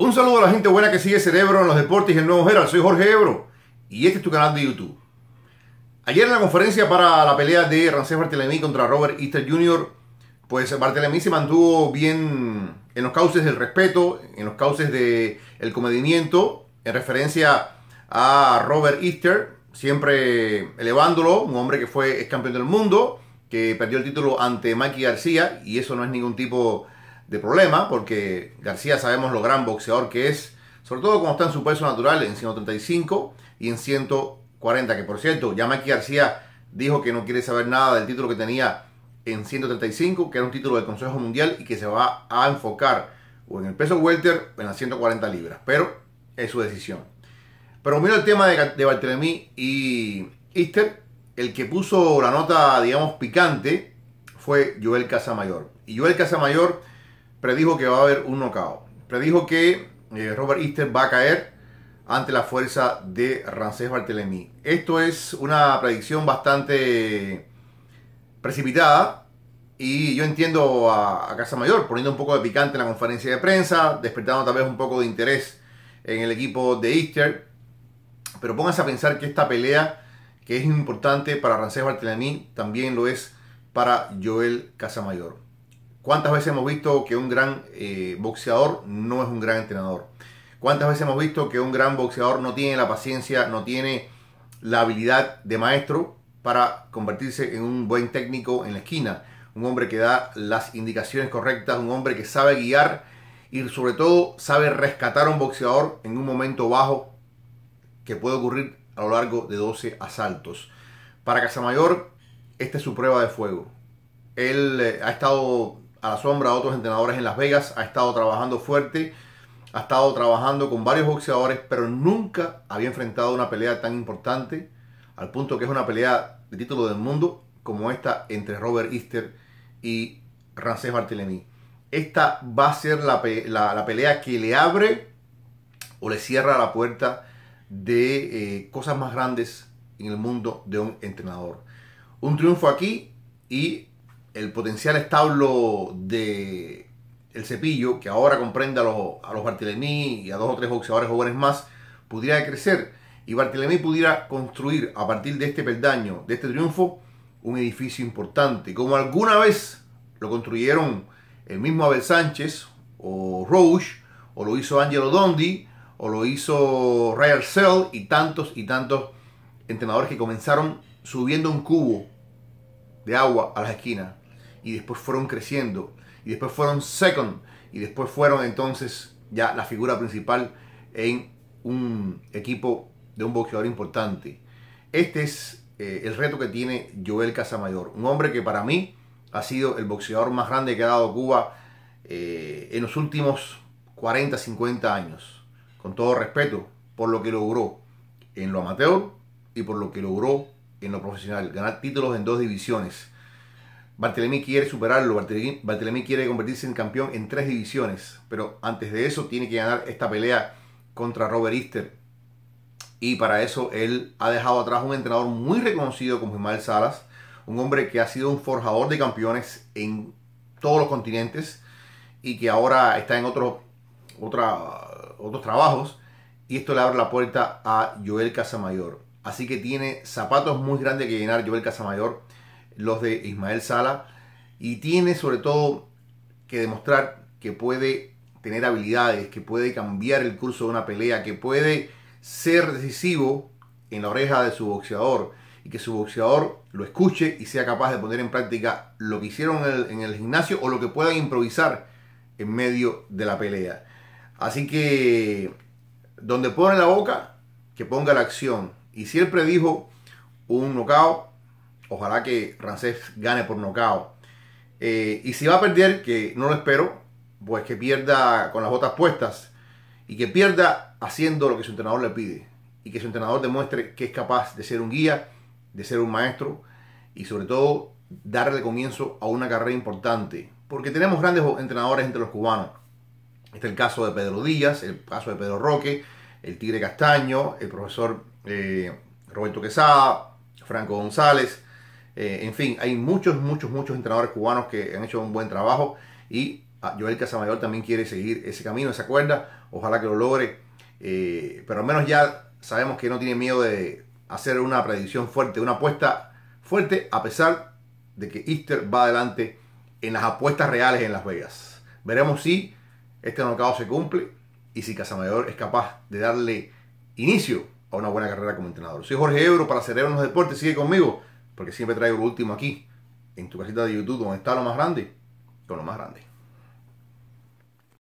Un saludo a la gente buena que sigue Cerebro en los deportes y el Nuevo general. Soy Jorge Ebro y este es tu canal de YouTube. Ayer en la conferencia para la pelea de Rancés Bartelemí contra Robert Easter Jr., pues Bartelemí se mantuvo bien en los cauces del respeto, en los cauces del el comedimiento, en referencia a Robert Easter, siempre elevándolo, un hombre que fue campeón del mundo, que perdió el título ante Mikey García, y eso no es ningún tipo de problema, porque García sabemos lo gran boxeador que es, sobre todo cuando está en su peso natural, en 135 y en 140, que por cierto, ya Mikey García dijo que no quiere saber nada del título que tenía en 135, que era un título del Consejo Mundial y que se va a enfocar o en el peso welter o en las 140 libras, pero es su decisión. Pero mira el tema de, de y Easter, el que puso la nota, digamos, picante fue Joel Casamayor. Y Joel Casamayor predijo que va a haber un nocao. Predijo que eh, Robert Easter va a caer ante la fuerza de Rancés Barthélemy. Esto es una predicción bastante precipitada y yo entiendo a, Casamayor Casa Mayor poniendo un poco de picante en la conferencia de prensa, despertando tal vez un poco de interés en el equipo de Easter. Pero pónganse a pensar que esta pelea, que es importante para Rancés Barthélemy, también lo es para Joel Casamayor. ¿Cuántas veces hemos visto que un gran eh, boxeador no es un gran entrenador? ¿Cuántas veces hemos visto que un gran boxeador no tiene la paciencia, no tiene la habilidad de maestro para convertirse en un buen técnico en la esquina? Un hombre que da las indicaciones correctas, un hombre que sabe guiar y sobre todo sabe rescatar a un boxeador en un momento bajo que puede ocurrir a lo largo de 12 asaltos. Para Casamayor, esta es su prueba de fuego. Él eh, ha estado a la sombra de otros entrenadores en Las Vegas, ha estado trabajando fuerte, ha estado trabajando con varios boxeadores, pero nunca había enfrentado una pelea tan importante, al punto que es una pelea de título del mundo, como esta entre Robert Easter y Rancés Barthelemy. Esta va a ser la, pelea que le abre o le cierra la puerta de eh, cosas más grandes en el mundo de un entrenador. Un triunfo aquí y el potencial establo de el cepillo, que ahora comprende a los, a los Bartilemí y a dos o tres boxeadores jóvenes más, pudiera crecer y Bartilemí pudiera construir a partir de este peldaño, de este triunfo, un edificio importante, como alguna vez lo construyeron el mismo Abel Sánchez o Roche, o lo hizo Angelo Dondi, o lo hizo Ray Arcel y tantos y tantos entrenadores que comenzaron subiendo un cubo de agua a las esquinas. Y después fueron creciendo. Y después fueron second. Y después fueron entonces ya la figura principal en un equipo de un boxeador importante. Este es eh, el reto que tiene Joel Casamayor. Un hombre que para mí ha sido el boxeador más grande que ha dado Cuba eh, en los últimos 40, 50 años. Con todo respeto por lo que logró en lo amateur y por lo que logró en lo profesional, ganar títulos en dos divisiones. Bartelme quiere superarlo, Bartelme quiere convertirse en campeón en tres divisiones, pero antes de eso tiene que ganar esta pelea contra Robert Easter. Y para eso él ha dejado atrás un entrenador muy reconocido como Ismael Salas, un hombre que ha sido un forjador de campeones en todos los continentes y que ahora está en otro, otros trabajos. Y esto le abre la puerta a Joel Casamayor. Así que tiene zapatos muy grandes que llenar Joel Casamayor, los de Ismael Sala. Y tiene sobre todo que demostrar que puede tener habilidades, que puede cambiar el curso de una pelea, que puede ser decisivo en la oreja de su boxeador y que su boxeador lo escuche y sea capaz de poner en práctica lo que hicieron en el, en el gimnasio o lo que puedan improvisar en medio de la pelea. Así que donde pone la boca, que ponga la acción, y siempre dijo un nocao Ojalá que Rancés gane por nocao eh, y si va a perder, que no lo espero, pues que pierda con las botas puestas y que pierda haciendo lo que su entrenador le pide y que su entrenador demuestre que es capaz de ser un guía, de ser un maestro y sobre todo darle comienzo a una carrera importante. Porque tenemos grandes entrenadores entre los cubanos. Está el caso de Pedro Díaz, el caso de Pedro Roque, el Tigre Castaño, el profesor eh, Roberto Quesada, Franco González, eh, en fin, hay muchos, muchos, muchos entrenadores cubanos que han hecho un buen trabajo y ah, Joel Casamayor también quiere seguir ese camino, esa cuerda, ojalá que lo logre, eh, pero al menos ya sabemos que no tiene miedo de hacer una predicción fuerte, una apuesta fuerte, a pesar de que Easter va adelante en las apuestas reales en Las Vegas. Veremos si este mercado se cumple y si Casamayor es capaz de darle inicio a una buena carrera como entrenador. Soy Jorge Ebro para Cerebro en los Deportes. Sigue conmigo porque siempre traigo lo último aquí, en tu casita de YouTube, donde está lo más grande, con lo más grande.